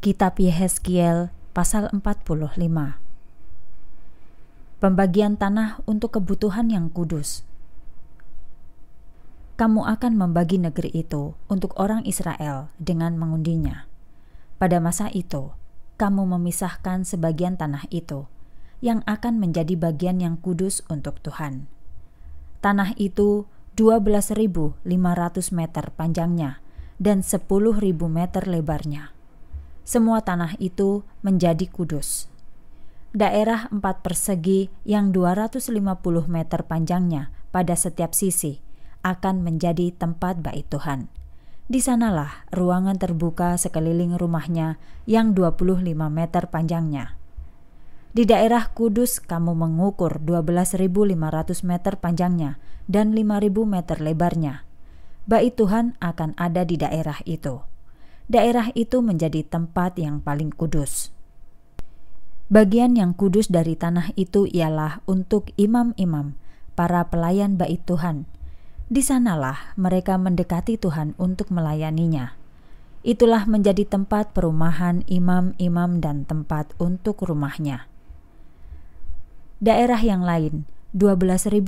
Kitab Yehezkiel pasal 45. Pembagian tanah untuk kebutuhan yang kudus. Kamu akan membagi negeri itu untuk orang Israel dengan mengundinya. Pada masa itu, kamu memisahkan sebagian tanah itu yang akan menjadi bagian yang kudus untuk Tuhan. Tanah itu 12.500 meter panjangnya dan 10.000 meter lebarnya semua tanah itu menjadi kudus. Daerah empat persegi yang 250 meter panjangnya pada setiap sisi akan menjadi tempat bait Tuhan. Di sanalah ruangan terbuka sekeliling rumahnya yang 25 meter panjangnya. Di daerah kudus kamu mengukur 12.500 meter panjangnya dan 5.000 meter lebarnya. Bait Tuhan akan ada di daerah itu daerah itu menjadi tempat yang paling kudus. Bagian yang kudus dari tanah itu ialah untuk imam-imam, para pelayan bait Tuhan. Di sanalah mereka mendekati Tuhan untuk melayaninya. Itulah menjadi tempat perumahan imam-imam dan tempat untuk rumahnya. Daerah yang lain, 12.500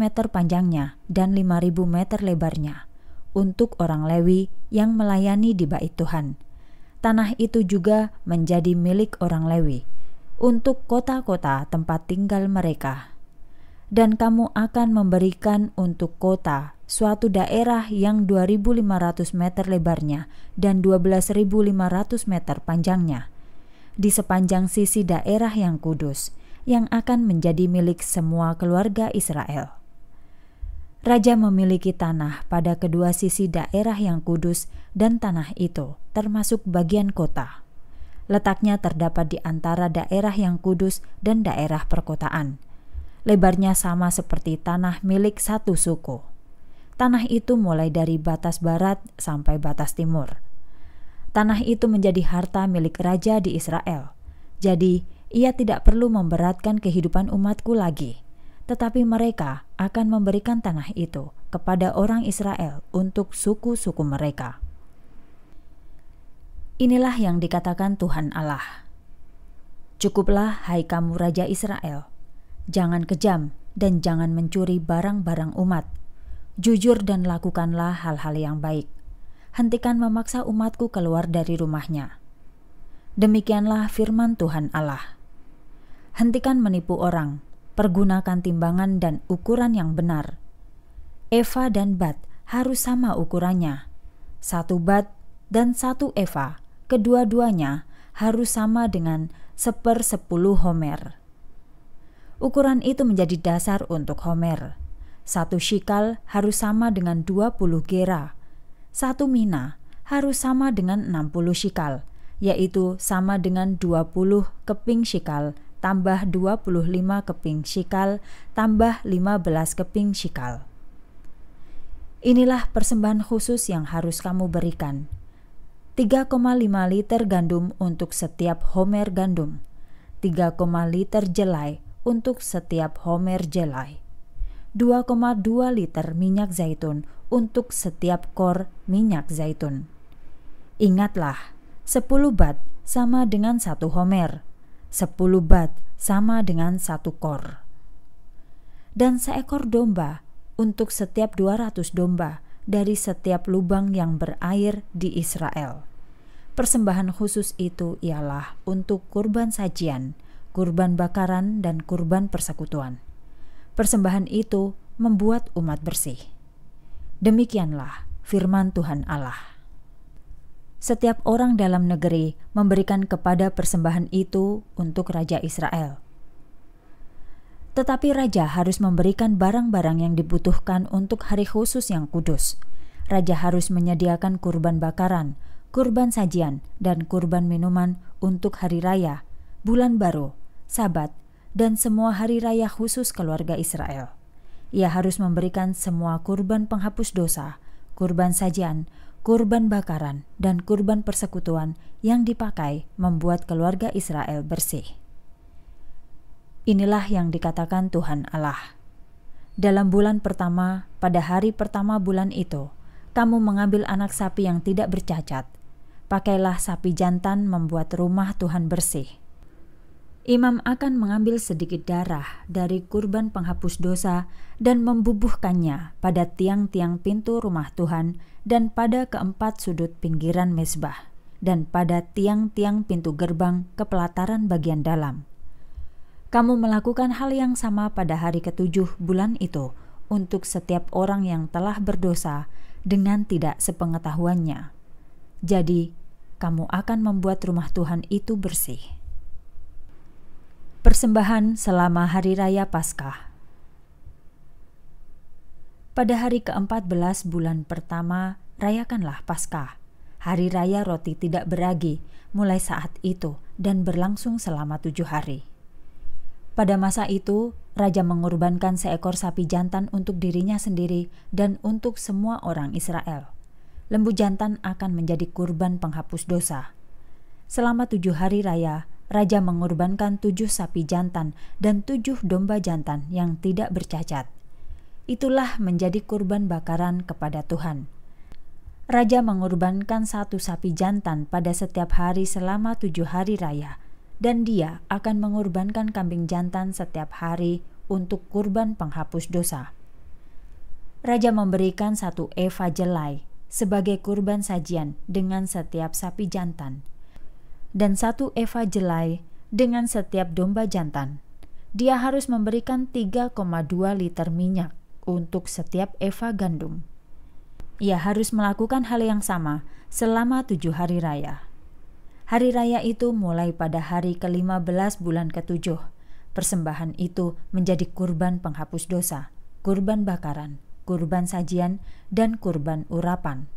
meter panjangnya dan 5.000 meter lebarnya untuk orang Lewi yang melayani di Bait Tuhan. Tanah itu juga menjadi milik orang Lewi untuk kota-kota tempat tinggal mereka. Dan kamu akan memberikan untuk kota suatu daerah yang 2500 meter lebarnya dan 12500 meter panjangnya di sepanjang sisi daerah yang kudus yang akan menjadi milik semua keluarga Israel Raja memiliki tanah pada kedua sisi daerah yang kudus dan tanah itu, termasuk bagian kota. Letaknya terdapat di antara daerah yang kudus dan daerah perkotaan. Lebarnya sama seperti tanah milik satu suku. Tanah itu mulai dari batas barat sampai batas timur. Tanah itu menjadi harta milik raja di Israel. Jadi, ia tidak perlu memberatkan kehidupan umatku lagi tetapi mereka akan memberikan tanah itu kepada orang Israel untuk suku-suku mereka. Inilah yang dikatakan Tuhan Allah: "Cukuplah, hai kamu raja Israel, jangan kejam dan jangan mencuri barang-barang umat. Jujur dan lakukanlah hal-hal yang baik. Hentikan memaksa umatku keluar dari rumahnya." Demikianlah firman Tuhan Allah: "Hentikan menipu orang." Pergunakan timbangan dan ukuran yang benar. Eva dan bat harus sama ukurannya. Satu bat dan satu Eva, kedua-duanya harus sama dengan sepersepuluh Homer. Ukuran itu menjadi dasar untuk Homer. Satu shikal harus sama dengan 20 gera. Satu mina harus sama dengan 60 shikal, yaitu sama dengan 20 keping shikal tambah 25 keping shikal, tambah 15 keping shikal. Inilah persembahan khusus yang harus kamu berikan. 3,5 liter gandum untuk setiap homer gandum, 3,5 liter jelai untuk setiap homer jelai, 2,2 liter minyak zaitun untuk setiap kor minyak zaitun. Ingatlah, 10 bat sama dengan satu homer. 10 bat sama dengan satu kor. Dan seekor domba untuk setiap 200 domba dari setiap lubang yang berair di Israel. Persembahan khusus itu ialah untuk kurban sajian, kurban bakaran, dan kurban persekutuan. Persembahan itu membuat umat bersih. Demikianlah firman Tuhan Allah setiap orang dalam negeri memberikan kepada persembahan itu untuk Raja Israel. Tetapi raja harus memberikan barang-barang yang dibutuhkan untuk hari khusus yang kudus. Raja harus menyediakan kurban bakaran, kurban sajian, dan kurban minuman untuk hari raya, bulan baru, sabat, dan semua hari raya khusus keluarga Israel. Ia harus memberikan semua kurban penghapus dosa, kurban sajian, kurban bakaran, dan kurban persekutuan yang dipakai membuat keluarga Israel bersih. Inilah yang dikatakan Tuhan Allah. Dalam bulan pertama, pada hari pertama bulan itu, kamu mengambil anak sapi yang tidak bercacat. Pakailah sapi jantan membuat rumah Tuhan bersih imam akan mengambil sedikit darah dari kurban penghapus dosa dan membubuhkannya pada tiang-tiang pintu rumah Tuhan dan pada keempat sudut pinggiran mesbah dan pada tiang-tiang pintu gerbang ke pelataran bagian dalam. Kamu melakukan hal yang sama pada hari ketujuh bulan itu untuk setiap orang yang telah berdosa dengan tidak sepengetahuannya. Jadi, kamu akan membuat rumah Tuhan itu bersih. Persembahan selama Hari Raya Paskah Pada hari ke-14 bulan pertama, rayakanlah Paskah. Hari Raya Roti Tidak Beragi mulai saat itu dan berlangsung selama tujuh hari. Pada masa itu, Raja mengorbankan seekor sapi jantan untuk dirinya sendiri dan untuk semua orang Israel. Lembu jantan akan menjadi kurban penghapus dosa. Selama tujuh hari raya, raja mengorbankan tujuh sapi jantan dan tujuh domba jantan yang tidak bercacat. Itulah menjadi kurban bakaran kepada Tuhan. Raja mengorbankan satu sapi jantan pada setiap hari selama tujuh hari raya, dan dia akan mengorbankan kambing jantan setiap hari untuk kurban penghapus dosa. Raja memberikan satu eva jelai sebagai kurban sajian dengan setiap sapi jantan dan satu eva jelai dengan setiap domba jantan. Dia harus memberikan 3,2 liter minyak untuk setiap eva gandum. Ia harus melakukan hal yang sama selama tujuh hari raya. Hari raya itu mulai pada hari ke-15 bulan ke-7. Persembahan itu menjadi kurban penghapus dosa, kurban bakaran, kurban sajian, dan kurban urapan.